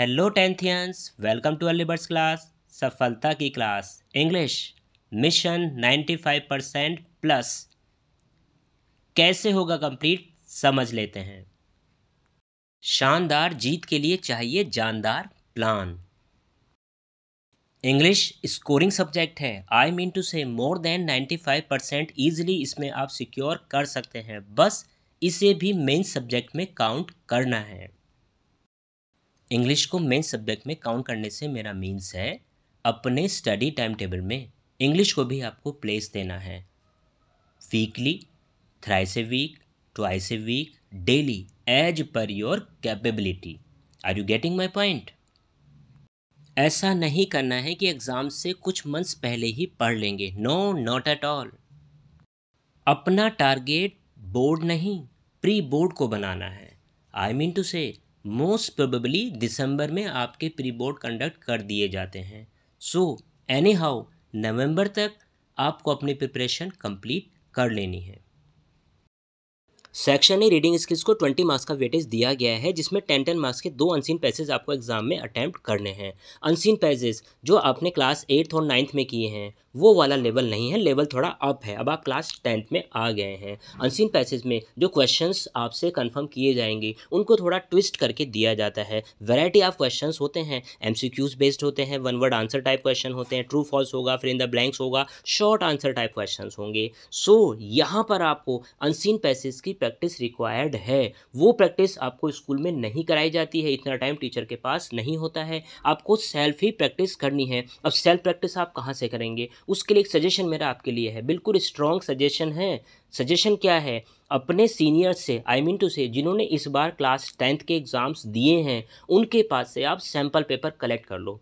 hello tenthians welcome to early birds class सफलता की class English mission ninety five percent plus कैसे होगा complete समझ लेते हैं शानदार जीत के लिए चाहिए जानदार प्लान इंग्लिश स्कोरिंग सब्जेक्ट है I mean to say more than ninety five percent easily इसमें आप सिक्योर कर सकते हैं बस इसे भी मेन सब्जेक्ट में काउंट करना है इंग्लिश को मेन सब्जेक्ट में काउंट करने से मेरा मीन्स है अपने स्टडी टाइम टेबल में इंग्लिश को भी आपको प्लेस देना है weekly thrice a week twice a week daily as per your capability are you getting my point ऐसा नहीं करना है कि एग्ज़ाम से कुछ मंथ्स पहले ही पढ़ लेंगे नो नॉट एट ऑल अपना टारगेट बोर्ड नहीं प्री बोर्ड को बनाना है I mean to say most probably दिसंबर में आपके प्री बोर्ड कंडक्ट कर दिए जाते हैं सो एनी हाउ नवम्बर तक आपको अपनी प्रिपरेशन कंप्लीट कर लेनी है सेक्शन ए रीडिंग स्किल्स को 20 मार्क्स का वेटेज दिया गया है जिसमें टेन टेन मार्क्स के दो अनसीन पैसेज आपको एग्जाम में अटैम्प्ट करने हैं अनसीन पैसेज जो आपने क्लास एट्थ और नाइन्थ में किए हैं वो वाला लेवल नहीं है लेवल थोड़ा अप है अब आप क्लास टेंथ में आ गए हैं अनसिन पैसेज में जो क्वेश्चंस आपसे कंफर्म किए जाएंगे उनको थोड़ा ट्विस्ट करके दिया जाता है वैरायटी ऑफ क्वेश्चंस होते हैं एमसीक्यूज बेस्ड होते हैं one word answer type question होते हैं ट्रू फॉल्स होगा फिर इन द ब्लैंक्स होगा शॉर्ट आंसर टाइप क्वेश्चन होंगे सो so, यहाँ पर आपको अनसिन पैसेज की प्रैक्टिस रिक्वायर्ड है वो प्रैक्टिस आपको स्कूल में नहीं कराई जाती है इतना टाइम टीचर के पास नहीं होता है आपको सेल्फ ही प्रैक्टिस करनी है अब सेल्फ प्रैक्टिस आप कहाँ से करेंगे उसके लिए एक सजेशन मेरा आपके लिए है बिल्कुल स्ट्रॉन्ग सजेशन है सजेशन क्या है अपने सीनियर से आई मीन टू से जिन्होंने इस बार क्लास टेंथ के एग्ज़ाम्स दिए हैं उनके पास से आप सैम्पल पेपर कलेक्ट कर लो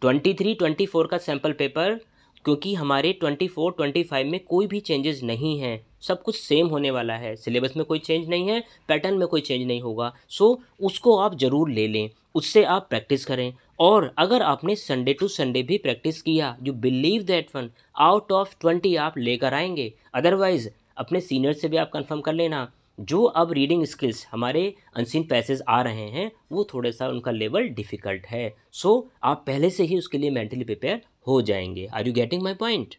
ट्वेंटी थ्री ट्वेंटी फोर का सैम्पल पेपर क्योंकि हमारे ट्वेंटी फोर ट्वेंटी फाइव में कोई भी चेंजेस नहीं हैं सब कुछ सेम होने वाला है सिलेबस में कोई चेंज नहीं है पैटर्न में कोई चेंज नहीं होगा सो उसको आप ज़रूर ले लें उससे आप प्रैक्टिस करें और अगर आपने संडे टू संडे भी प्रैक्टिस किया you believe that one out of twenty आप लेकर आएंगे अदरवाइज़ अपने सीनियर से भी आप कंफर्म कर लेना जो अब रीडिंग स्किल्स हमारे अनसीन पैसेज आ रहे हैं वो थोड़ा सा उनका लेवल डिफ़िकल्ट है सो so, आप पहले से ही उसके लिए मेंटली प्रिपेयर हो जाएंगे are you getting my point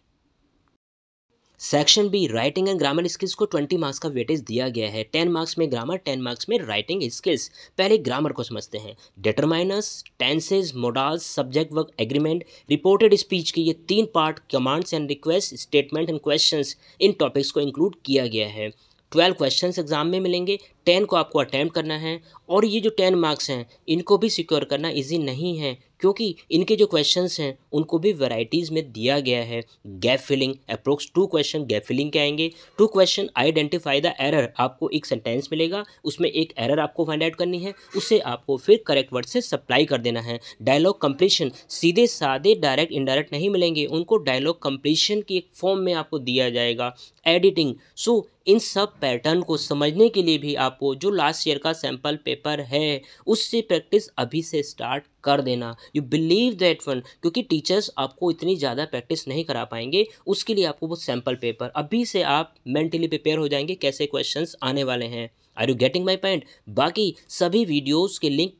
section B writing and grammar skills को 20 मार्क्स का वेटेज दिया गया है 10 मार्क्स में ग्रामर 10 मार्क्स में राइटिंग स्किल्स पहले ग्रामर को समझते हैं determiners tenses modals subject verb agreement reported speech के ये तीन part commands and request statement and question in topics को इंक्लूड किया गया है ट्वेल्व क्वेश्चन एग्जाम में मिलेंगे टेन को आपको अटैम्प्ट करना है और ये जो टेन मार्क्स हैं इनको भी सिक्योर करना ईजी नहीं है क्योंकि इनके जो क्वेश्चन हैं उनको भी वेराइटीज़ में दिया गया है gap filling approx two question gap filling के आएंगे two question identify the error आपको एक सेंटेंस मिलेगा उसमें एक एरर आपको फाइंड आउट करनी है उसे आपको फिर करेक्ट वर्ड से सप्लाई कर देना है डायलॉग कंप्लीशन सीधे साधे डायरेक्ट इनडायरेक्ट नहीं मिलेंगे उनको डायलॉग कंप्लीशन की एक फॉर्म में आपको दिया जाएगा एडिटिंग सो so, इन सब पैटर्न को समझने के लिए भी आपको जो लास्ट ईयर का सैम्पल पेपर है उससे प्रैक्टिस अभी से स्टार्ट कर देना यू बिलीव दैट वन क्योंकि टीचर्स आपको इतनी ज़्यादा प्रैक्टिस नहीं करा पाएंगे उसके लिए आपको वो सैम्पल पेपर अभी से आप मेंटली प्रिपेयर हो जाएंगे कैसे क्वेश्चंस आने वाले हैं are you getting my point बाकी सभी वीडियोज़ के लिंक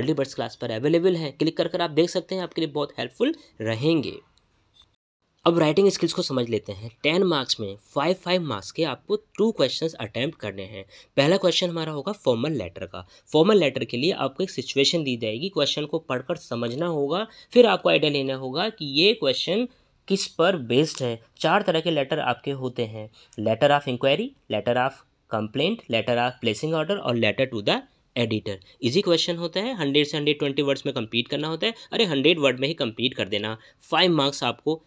अर्ली बर्ड्स क्लास पर अवेलेबल हैं क्लिक कर कर आप देख सकते हैं आपके लिए बहुत हेल्पफुल रहेंगे अब राइटिंग स्किल्स को समझ लेते हैं टेन मार्क्स में फाइव फाइव मार्क्स के आपको टू क्वेश्चन अटैम्प्ट करने हैं पहला क्वेश्चन हमारा होगा फॉर्मल लेटर का फॉर्मल लेटर के लिए आपको एक सिचुएशन दी जाएगी क्वेश्चन को पढ़कर समझना होगा फिर आपको आइडिया लेना होगा कि ये क्वेश्चन किस पर बेस्ड है चार तरह के लेटर आपके होते हैं letter of enquiry letter of complaint letter of placing order और letter to the editor easy question होता है हंड्रेड से हंड्रेड ट्वेंटी वर्ड्स में कंप्लीट करना होता है अरे हंड्रेड वर्ड में ही कंप्लीट कर देना फाइव मार्क्स आपको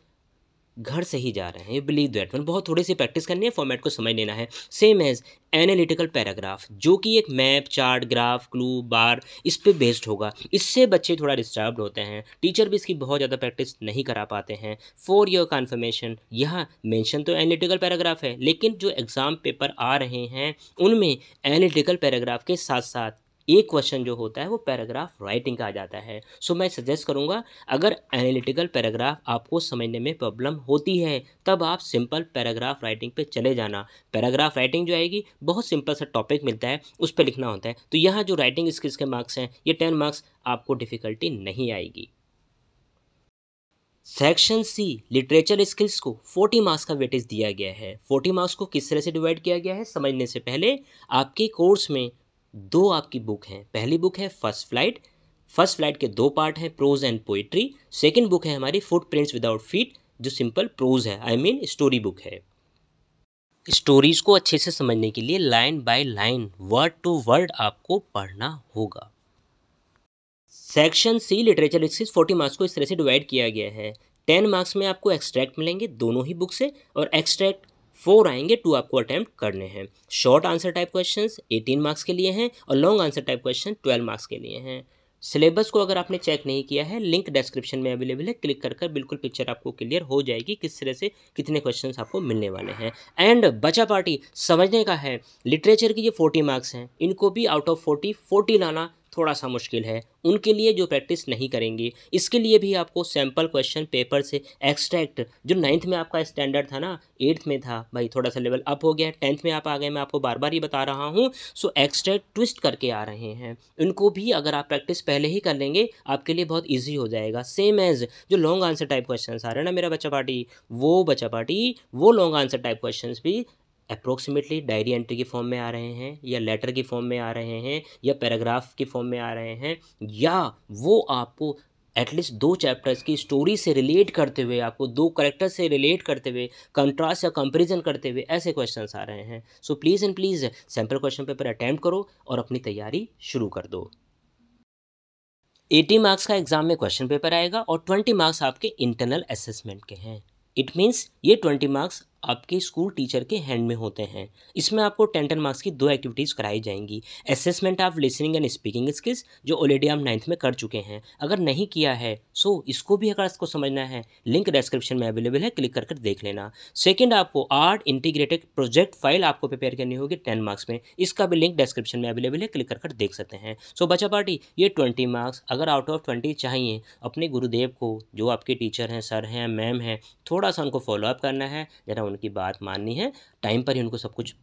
घर से ही जा रहे हैं यू बिलीव दैट वन बहुत थोड़ी सी प्रैक्टिस करनी है फॉर्मेट को समझ लेना है सेम एज एनालिटिकल पैराग्राफ जो कि एक map chart graph clue bar इस पर बेस्ड होगा इससे बच्चे थोड़ा डिस्टर्ब होते हैं टीचर भी इसकी बहुत ज़्यादा प्रैक्टिस नहीं करा पाते हैं फॉर योर कन्फर्मेशन यहाँ मैंशन तो एनालिटिकल पैराग्राफ है लेकिन जो एग्ज़ाम पेपर आ रहे हैं उनमें एनालिटिकल पैराग्राफ के साथ साथ एक क्वेश्चन जो होता है वो पैराग्राफ राइटिंग का आ जाता है सो मैं सजेस्ट करूँगा अगर एनालिटिकल पैराग्राफ आपको समझने में प्रॉब्लम होती है तब आप सिंपल पैराग्राफ राइटिंग पे चले जाना पैराग्राफ राइटिंग जो आएगी बहुत सिंपल सा टॉपिक मिलता है उस पर लिखना होता है तो यहाँ जो राइटिंग स्किल्स के मार्क्स हैं ये टेन मार्क्स आपको डिफ़िकल्टी नहीं आएगी सेक्शन सी लिटरेचर स्किल्स को 40 मार्क्स का वेटेज दिया गया है 40 मार्क्स को किस तरह से डिवाइड किया गया है समझने से पहले आपके कोर्स में दो आपकी बुक हैं पहली बुक है फर्स्ट फ्लाइट फर्स्ट फ्लाइट के दो पार्ट हैं prose and poetry second book है हमारी फुट प्रिंट्स विदाउट फीट जो सिंपल प्रोज है आई मीन स्टोरी बुक है स्टोरीज़ को अच्छे से समझने के लिए line by line word to word आपको पढ़ना होगा section C literature axis forty marks को इस तरह से डिवाइड किया गया है टेन मार्क्स में आपको एक्सट्रैक्ट मिलेंगे दोनों ही बुक से और एक्सट्रैक्ट फोर आएंगे टू आपको अटैम्प्ट करने हैं short answer type question eighteen marks के लिए हैं और long answer type question twelve marks के लिए हैं सिलेबस को अगर आपने चेक नहीं किया है लिंक डिस्क्रिप्शन में अवेलेबल है क्लिक कर कर बिल्कुल पिक्चर आपको क्लियर हो जाएगी किस तरह से कितने क्वेश्चन आपको मिलने वाले हैं एंड बचा पार्टी समझने का है लिटरेचर की जो फोर्टी मार्क्स हैं इनको भी आउट ऑफ फोर्टी फोर्टी लाना थोड़ा सा मुश्किल है उनके लिए जो प्रैक्टिस नहीं करेंगे इसके लिए भी आपको सैम्पल क्वेश्चन पेपर से एक्सट्रैक्ट जो नाइन्थ में आपका स्टैंडर्ड था ना एट्थ में था भाई थोड़ा सा लेवल अप हो गया टेंथ में आप आ गए मैं आपको बार बार ही बता रहा हूँ सो एक्स्ट्रैक्ट ट्विस्ट करके आ रहे हैं उनको भी अगर आप प्रैक्टिस पहले ही कर लेंगे आपके लिए बहुत ईजी हो जाएगा सेम एज जो लॉन्ग आंसर टाइप क्वेश्चन आ रहे हैं ना मेरा बच्चा पार्टी वो बच्चा पार्टी वो लॉन्ग आंसर टाइप क्वेश्चन भी अप्रोक्सीमेटली डायरी एंट्री के फॉर्म में आ रहे हैं या लेटर की फॉर्म में आ रहे हैं या पैराग्राफ के फॉर्म में आ रहे हैं या वो आपको एटलीस्ट दो चैप्टर्स की स्टोरी से रिलेट करते हुए आपको दो करेक्टर से रिलेट करते हुए कंट्रास्ट या कंपेरिजन करते हुए ऐसे क्वेश्चंस आ रहे हैं so please and please sample question paper attempt करो और अपनी तैयारी शुरू कर दो 80 मार्क्स का एग्जाम में क्वेश्चन पेपर आएगा और 20 मार्क्स आपके इंटरनल असेसमेंट के हैं इट मीन्स ये 20 मार्क्स आपके स्कूल टीचर के हैंड में होते हैं इसमें आपको टेन टेन मार्क्स की दो एक्टिविटीज़ कराई जाएंगी assessment of listening and speaking skills जो ऑलरेडी आप नाइन्थ में कर चुके हैं अगर नहीं किया है सो इसको भी अगर इसको समझना है लिंक डिस्क्रिप्शन में अवेलेबल है क्लिक करके देख लेना सेकेंड आपको आर्ट इंटीग्रेटेड प्रोजेक्ट फाइल आपको प्रिपेयर करनी होगी टेन मार्क्स में इसका भी लिंक डिस्क्रिप्शन में अवेलेबल है क्लिक करके देख सकते हैं सो बचा पार्टी ये ट्वेंटी मार्क्स अगर आउट ऑफ ट्वेंटी चाहिए अपने गुरुदेव को जो आपके टीचर हैं सर हैं मैम हैं थोड़ा सा उनको फॉलोअप करना है ज़रा उनकी बात माननी है टाइम पर ही उनको सब कुछ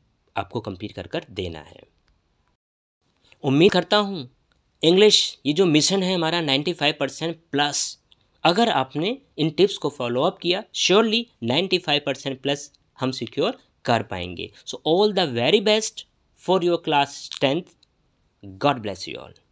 आपको कंप्लीट कर कर देना है उम्मीद करता हूँ इंग्लिश ये जो मिशन है हमारा 95 परसेंट प्लस अगर आपने इन टिप्स को फॉलो अप किया श्योरली 95 परसेंट प्लस हम सिक्योर कर पाएंगे so all the very best for your class tenth God bless you all